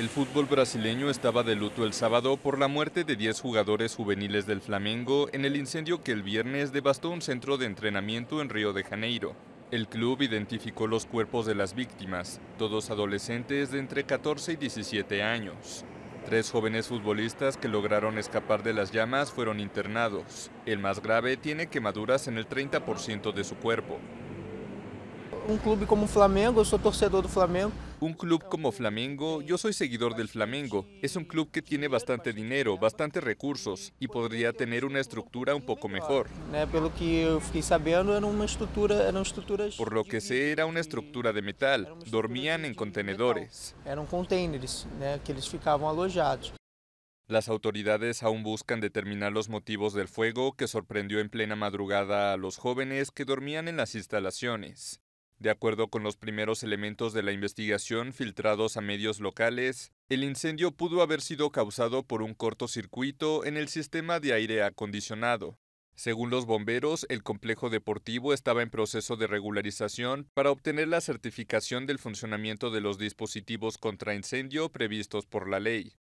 El fútbol brasileño estaba de luto el sábado por la muerte de 10 jugadores juveniles del Flamengo en el incendio que el viernes devastó un centro de entrenamiento en Río de Janeiro. El club identificó los cuerpos de las víctimas, todos adolescentes de entre 14 y 17 años. Tres jóvenes futbolistas que lograron escapar de las llamas fueron internados. El más grave tiene quemaduras en el 30% de su cuerpo. Un club como Flamengo, yo torcedor de Flamengo, un club como Flamengo, yo soy seguidor del Flamengo. Es un club que tiene bastante dinero, bastantes recursos y podría tener una estructura un poco mejor. Por lo que sé, era una estructura de metal. Dormían en contenedores. Eran contenedores que ellos ficaban alojados. Las autoridades aún buscan determinar los motivos del fuego que sorprendió en plena madrugada a los jóvenes que dormían en las instalaciones. De acuerdo con los primeros elementos de la investigación filtrados a medios locales, el incendio pudo haber sido causado por un cortocircuito en el sistema de aire acondicionado. Según los bomberos, el complejo deportivo estaba en proceso de regularización para obtener la certificación del funcionamiento de los dispositivos contra incendio previstos por la ley.